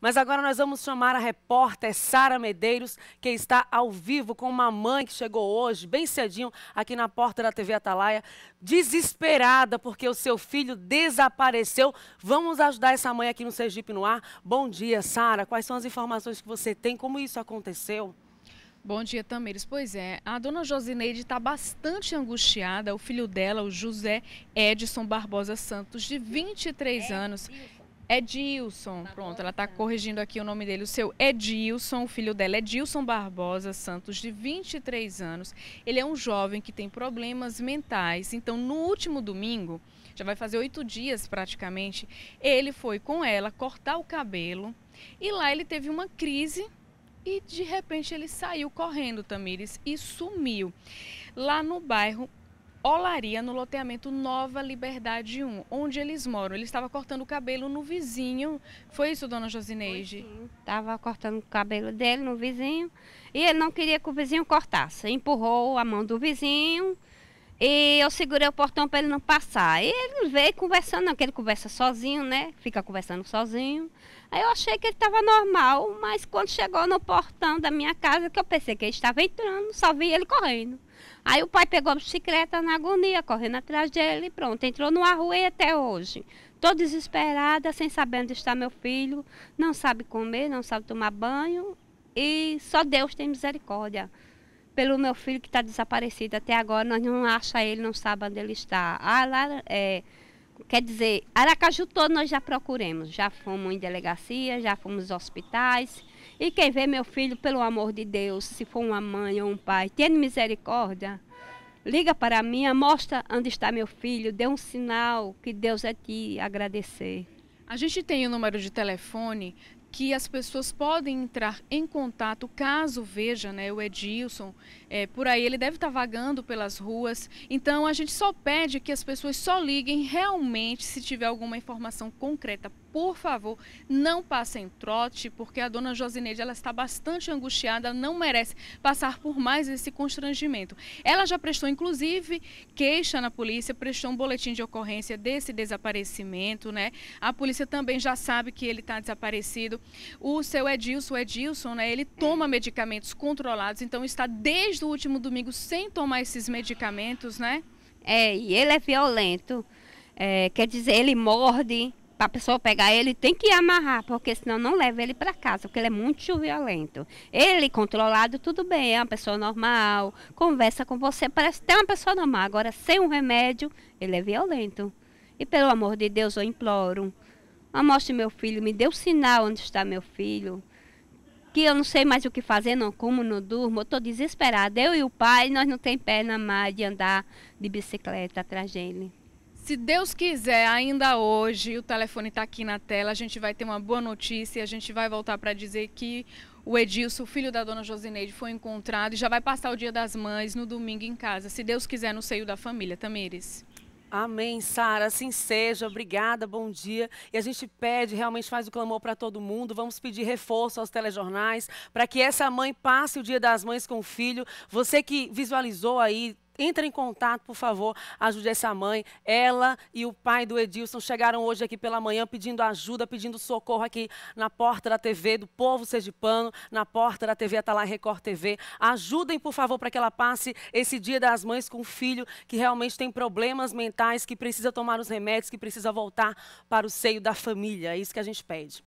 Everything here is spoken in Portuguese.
Mas agora nós vamos chamar a repórter Sara Medeiros, que está ao vivo com uma mãe que chegou hoje, bem cedinho, aqui na porta da TV Atalaia, desesperada porque o seu filho desapareceu. Vamos ajudar essa mãe aqui no Sergipe no Ar. Bom dia, Sara. Quais são as informações que você tem? Como isso aconteceu? Bom dia, Tamires. Pois é, a dona Josineide está bastante angustiada. O filho dela, o José Edson Barbosa Santos, de 23 é anos, Edilson, tá pronto, ela está tá. corrigindo aqui o nome dele, o seu Edilson, o filho dela é Edilson Barbosa Santos, de 23 anos. Ele é um jovem que tem problemas mentais, então no último domingo, já vai fazer oito dias praticamente, ele foi com ela cortar o cabelo e lá ele teve uma crise e de repente ele saiu correndo, Tamires, e sumiu. Lá no bairro Olaria, no loteamento Nova Liberdade 1, onde eles moram. Ele estava cortando o cabelo no vizinho. Foi isso, dona Josineide? Estava cortando o cabelo dele no vizinho. E ele não queria que o vizinho cortasse. Empurrou a mão do vizinho. E eu segurei o portão para ele não passar. E ele veio conversando, não, que ele conversa sozinho, né? Fica conversando sozinho. Aí eu achei que ele estava normal, mas quando chegou no portão da minha casa, que eu pensei que ele estava entrando, só vi ele correndo. Aí o pai pegou a bicicleta na agonia, correndo atrás dele e pronto, entrou no e até hoje. Estou desesperada, sem saber onde está meu filho, não sabe comer, não sabe tomar banho e só Deus tem misericórdia. Pelo meu filho que está desaparecido até agora, nós não acha ele, não sabe onde ele está. Ah, lá é Quer dizer, Aracaju todo nós já procuremos, já fomos em delegacia, já fomos hospitais. E quem vê meu filho, pelo amor de Deus, se for uma mãe ou um pai, tendo misericórdia, liga para mim, mostra onde está meu filho, dê um sinal que Deus é te agradecer. A gente tem o número de telefone que as pessoas podem entrar em contato caso veja né, o Edilson é, por aí, ele deve estar tá vagando pelas ruas. Então a gente só pede que as pessoas só liguem realmente se tiver alguma informação concreta por favor, não passem trote, porque a dona Josineide ela está bastante angustiada, não merece passar por mais esse constrangimento. Ela já prestou, inclusive, queixa na polícia, prestou um boletim de ocorrência desse desaparecimento, né? A polícia também já sabe que ele está desaparecido. O seu Edilson, Edilson, né? Ele toma medicamentos controlados, então está desde o último domingo sem tomar esses medicamentos, né? É, e ele é violento. É, quer dizer, ele morde, para a pessoa pegar ele, tem que amarrar, porque senão não leva ele para casa, porque ele é muito violento. Ele controlado, tudo bem, é uma pessoa normal, conversa com você, parece até uma pessoa normal. Agora, sem um remédio, ele é violento. E pelo amor de Deus, eu imploro. Mostre meu filho, me dê o um sinal onde está meu filho. Que eu não sei mais o que fazer, não como, não durmo, eu estou desesperada. Eu e o pai, nós não tem perna mais de andar de bicicleta atrás dele. Se Deus quiser, ainda hoje, o telefone está aqui na tela, a gente vai ter uma boa notícia, a gente vai voltar para dizer que o Edilson, filho da dona Josineide, foi encontrado e já vai passar o Dia das Mães no domingo em casa, se Deus quiser, no seio da família. Tamires. Amém, Sara. Assim seja. Obrigada, bom dia. E a gente pede, realmente faz o clamor para todo mundo. Vamos pedir reforço aos telejornais para que essa mãe passe o Dia das Mães com o filho. Você que visualizou aí entre em contato, por favor, ajude essa mãe. Ela e o pai do Edilson chegaram hoje aqui pela manhã pedindo ajuda, pedindo socorro aqui na porta da TV do Povo Sergipano, na porta da TV Atalai Record TV. Ajudem, por favor, para que ela passe esse Dia das Mães com o filho que realmente tem problemas mentais, que precisa tomar os remédios, que precisa voltar para o seio da família. É isso que a gente pede.